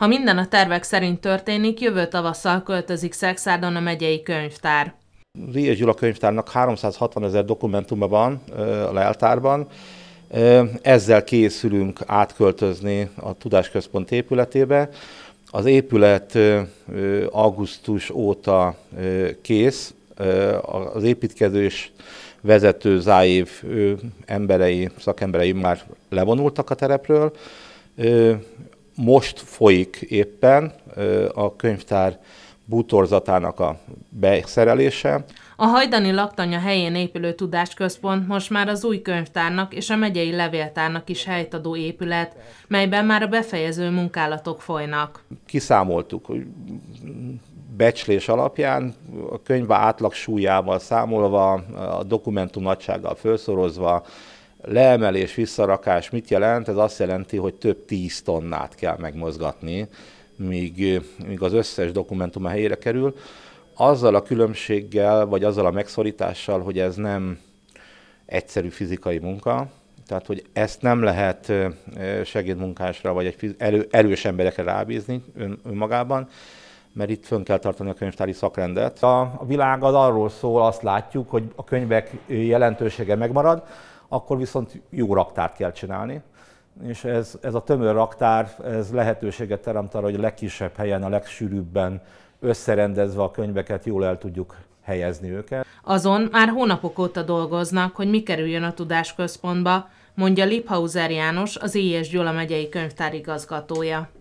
Ha minden a tervek szerint történik, jövő tavasszal költözik Szexárdon a megyei könyvtár. Ria Gyula könyvtárnak 360 ezer dokumentuma van a leltárban, ezzel készülünk átköltözni a Tudásközpont épületébe. Az épület augusztus óta kész, az építkezés vezető záév emberei, szakemberei már levonultak a terepről most folyik éppen a könyvtár bútorzatának a beszerelése. A hajdani laktanya helyén épülő tudásközpont most már az új könyvtárnak és a megyei levéltárnak is helyt adó épület, melyben már a befejező munkálatok folynak. Kiszámoltuk, hogy becslés alapján, a könyv átlag súlyával számolva, a dokumentum nagysággal felszorozva, leemelés, visszarakás mit jelent? Ez azt jelenti, hogy több tíz tonnát kell megmozgatni, míg, míg az összes dokumentum a helyére kerül. Azzal a különbséggel, vagy azzal a megszorítással, hogy ez nem egyszerű fizikai munka, tehát, hogy ezt nem lehet segédmunkásra, vagy egy elő, erős emberekre rábízni ön, önmagában, mert itt fönn kell tartani a könyvtári szakrendet. A, a világ az arról szól, azt látjuk, hogy a könyvek jelentősége megmarad, akkor viszont jó raktárt kell csinálni, és ez, ez a tömör raktár ez lehetőséget teremt arra, hogy a legkisebb helyen, a legsűrűbben összerendezve a könyveket jól el tudjuk helyezni őket. Azon már hónapok óta dolgoznak, hogy mi kerüljön a tudásközpontba, mondja Liphauser János, az Éjes Gyula megyei könyvtár igazgatója.